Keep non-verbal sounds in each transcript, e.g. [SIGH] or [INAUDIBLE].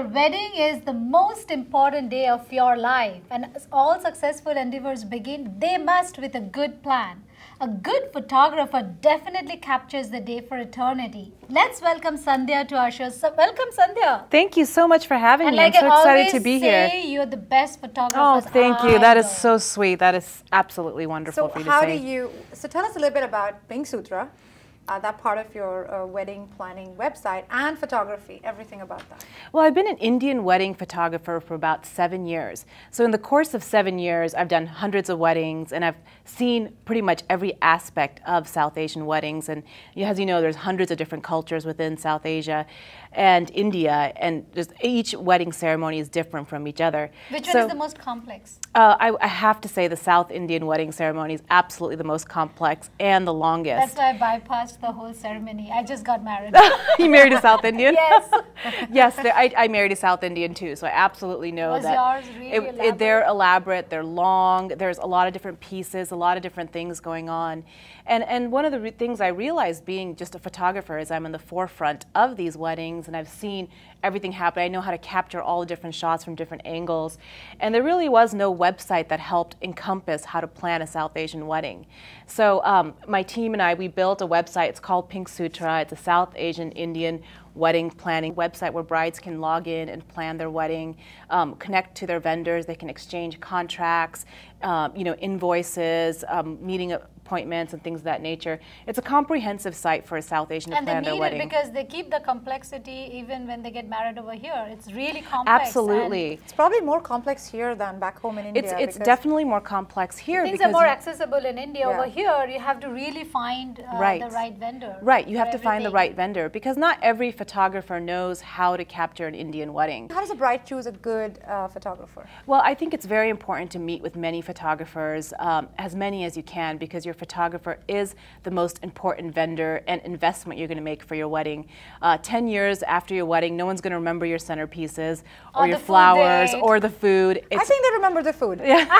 your wedding is the most important day of your life and all successful endeavors begin, they must with a good plan. A good photographer definitely captures the day for eternity. Let's welcome Sandhya to our show. So, welcome, Sandhya. Thank you so much for having and me. Like I'm so excited to be here. you're the best photographer. Oh, thank you. I know. so sweet. That is absolutely wonderful so for you to say. how do you? So, tell us a little bit about Pink Sutra uh, that part of your uh, wedding planning website and photography, everything about that? Well, I've been an Indian wedding photographer for about seven years. So, in the course of seven years, I've done hundreds of weddings and I've seen pretty much every aspect of South Asian weddings. And as you know, there's hundreds of different cultures within South Asia and India, and each wedding ceremony is different from each other. Which so, one is the most complex? Uh, I, I, have to say the South Indian wedding ceremony is absolutely the most complex and the longest. That's why I bypassed the whole ceremony. I just got married. [LAUGHS] he married a South Indian? yes. [LAUGHS] yes, I, I, married a South Indian too, so I absolutely know Was that. yours really it, elaborate? It, they're elaborate, they're long, there's a lot of different pieces, a lot of different things going on. And, and one of the things I realized being just a photographer is I'm in the forefront of these weddings and I've seen everything happened. I know how to capture all the different shots from different angles. And there really was no website that helped encompass how to plan a South Asian wedding. So um, my team and I, we built a website. It's called Pink Sutra. It's a South Asian Indian wedding planning website where brides can log in and plan their wedding, um, connect to their vendors. They can exchange contracts, um, you know, invoices, um, meeting appointments and things of that nature. It's a comprehensive site for a South Asian and to plan their wedding. And they need it because they keep the complexity even when they get married over here. It's really complex. Absolutely. It's probably more complex here than back home in India. It's, it's definitely more complex here. Things are more accessible in India. Yeah. Over here, you have to really find uh, right. the right vendor. Right. You have to everything. find the right vendor because not every photographer knows how to capture an Indian wedding. How does a bride choose a good uh, photographer? Well, I think it's very important to meet with many photographers, um, as many as you can, because you're your photographer is the most important vendor and investment you're going to make for your wedding. Uh, 10 years after your wedding, no one's going to remember your centerpieces or, or your flowers or the food. It's I think they remember the food. [LAUGHS] Yeah. [LAUGHS] [LAUGHS]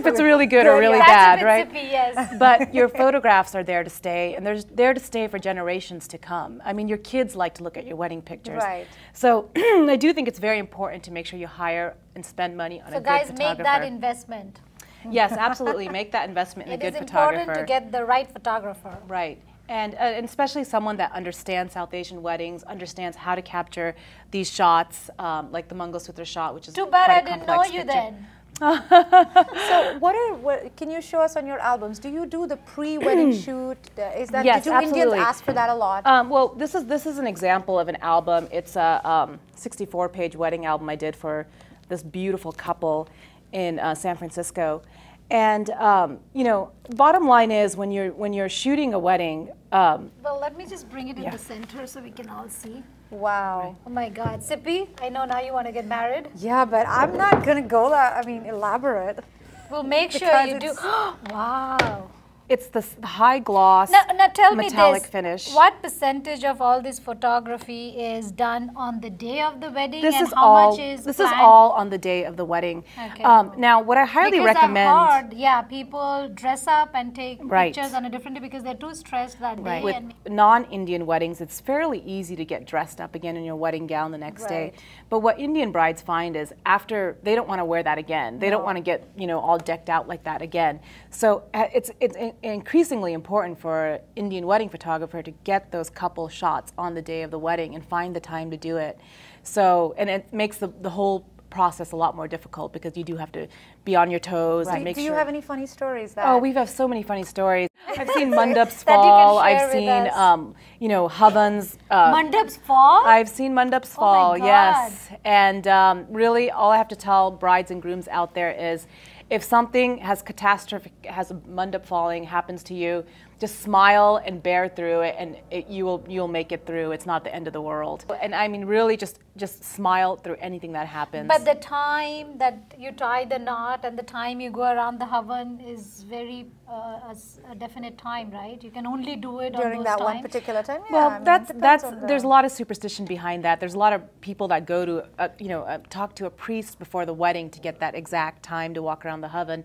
if it's really good, or really yeah. bad, right? yes. But your photographs are there to stay and they're there to stay for generations to come. I mean, your kids like to look at your wedding pictures. Right. So [CLEARS THROAT] I do think it's very important to make sure you hire and spend money on so a good photographer. So guys, make that investment. [LAUGHS] Yes, absolutely. Make that investment in it a good photographer. It is important to get the right photographer. Right. And, uh, and, especially someone that understands South Asian weddings, understands how to capture these shots, um, like the Sutra shot, which is too bad I didn't know you picture. then. [LAUGHS] so what are what, can you show us on your albums? Do you do the pre-wedding [CLEARS THROAT] shoot? Uh, is that yes, did you absolutely. Indians ask for that a lot? Um, well, this is this is an example of an album. It's a 64-page um, wedding album I did for this beautiful couple, in uh, San Francisco. And um, you know, bottom line is when you're when you're shooting a wedding. Um, well, let me just bring it yeah. in the center so we can all see. Wow. Oh my God, Sippy! I know now you want to get married. Yeah, but I'm not gonna go. that. I mean, elaborate. We'll make sure you do. [GASPS] wow. It's the high gloss, now, now tell metallic me this, finish. What percentage of all this photography is done on the day of the wedding? This is all. Is this planned? is all on the day of the wedding. Okay. Um, now, what I highly because recommend. I've heard, yeah, people dress up and take right. pictures on a different day because they're too stressed that right. day. With non-Indian weddings, it's fairly easy to get dressed up again in your wedding gown the next right. day. But what Indian brides find is after they don't want to wear that again. They no. don't want to get you know all decked out like that again. So uh, it's it's increasingly important for Indian wedding photographer to get those couple shots on the day of the wedding and find the time to do it. So, and it makes the, the whole process a lot more difficult because you do have to be on your toes right. and make Do you sure. have any funny stories? That oh, we have so many funny stories. [LAUGHS] I've seen mandaps fall. I've seen um, you know havans. Uh, mandaps fall. I've seen mandaps oh fall. Oh yes, and um, really, all I have to tell brides and grooms out there is if something has catastrophic, has a mund up falling happens to you, just smile and bear through it and it, you will you'll make it through it's not the end of the world and i mean really just just smile through anything that happens but the time that you tie the knot and the time you go around the havan is very uh, a, a, definite time right you can only do it during on that time. one particular time yeah, well I mean, that's that's the... there's a lot of superstition behind that there's a lot of people that go to a, uh, you know a, uh, talk to a priest before the wedding to get that exact time to walk around the havan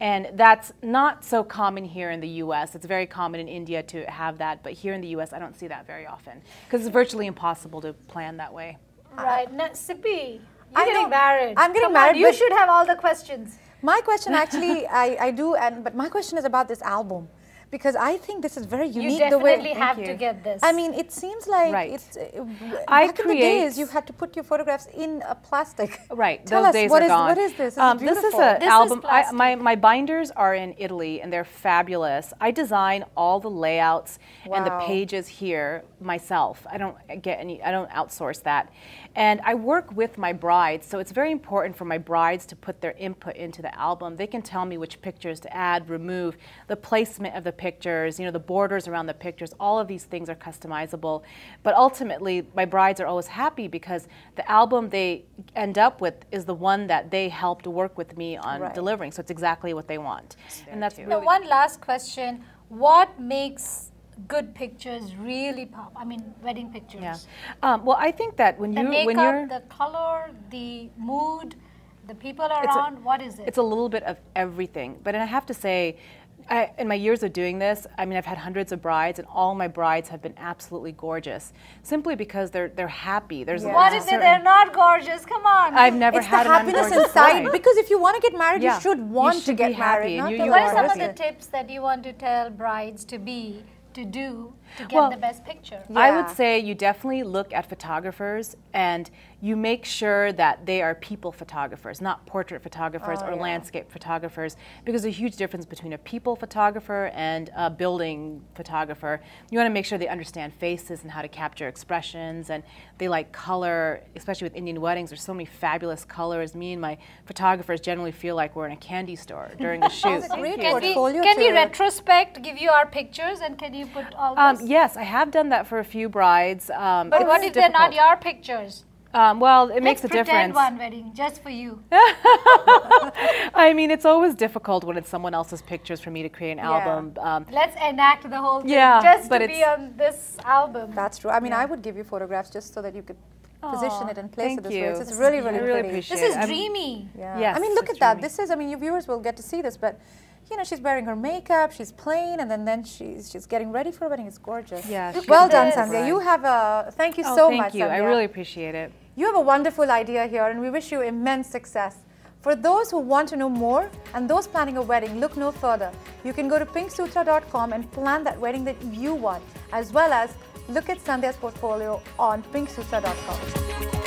and that's not so common here in the us it's very common in India to have that, but here in the U.S., I don't see that very often because it's virtually impossible to plan that way. Right. Now, Sippy, you're I'm getting married. I'm getting Come married. On, you should have all the questions. My question actually, I, I do, and but my question is about this album because I think this is very unique. You definitely way, have you. to get this. I mean, it seems like right. it's. Uh, I back create, in the days, you had to put your photographs in a plastic. [LAUGHS] Right. Tell those us, days what are is, gone. What is this? This, um, is, this is an this album. Is I, my my binders are in Italy, and they're fabulous. I design all the layouts wow. and the pages here myself. I don't get any. I don't outsource that, and I work with my brides. So it's very important for my brides to put their input into the album. They can tell me which pictures to add, remove, the placement of the pictures, you know, the borders around the pictures, all of these things are customizable. But ultimately, my brides are always happy because the album they end up with is the one that they helped work with me on right. delivering. So it's exactly what they want. And that's really so one last question. What makes good pictures really pop. I mean, wedding pictures. Yeah. Um, well, I think that when the you makeup, when you're the color, the mood, the people around. A, what is it? It's a little bit of everything. But I have to say, I, in my years of doing this, I mean, I've had hundreds of brides, and all my brides have been absolutely gorgeous, simply because they're they're happy. There's yeah. they're not gorgeous? Come on. I've never it's had the happiness inside. Because if you want to get married, yeah. you should want you should to get married. You, you what are some of the tips that you want to tell brides to be to do to get well, the best picture. Yeah. I would say you definitely look at photographers and you make sure that they are people photographers, not portrait photographers oh, or yeah. landscape photographers, because there's a huge difference between a people photographer and a building photographer. You want to make sure they understand faces and how to capture expressions, and they like color, especially with Indian weddings. There's so many fabulous colors. Me and my photographers generally feel like we're in a candy store during [LAUGHS] a shoot. can, we, can we retrospect, give you our pictures, and can you you put all um, this? yes, I have done that for a few brides. Um, but what if difficult. they're not your pictures? Um, well, it Let's makes a difference. one wedding just for you. [LAUGHS] I mean, it's always difficult when it's someone else's pictures for me to create an yeah. album. Um, Let's enact the whole thing yeah, just to be on this album. That's true. I mean, yeah. I would give you photographs just so that you could position Aww, it and place it this you. way. It's, it's really, really, really, pretty. This is dreamy. I mean, yeah. Yes, I mean, look at dreamy. that. This is, I mean, your viewers will get to see this, but you know, she's wearing her makeup, she's playing, and then, then she's she's getting ready for a wedding. It's gorgeous. Yeah. Well done, is. Sandhya. You have a thank you oh, so thank much. Thank you. Sandhya. I really appreciate it. You have a wonderful idea here, and we wish you immense success. For those who want to know more and those planning a wedding, look no further. You can go to pinksutra.com and plan that wedding that you want, as well as look at Sandhya's portfolio on pinksutra.com.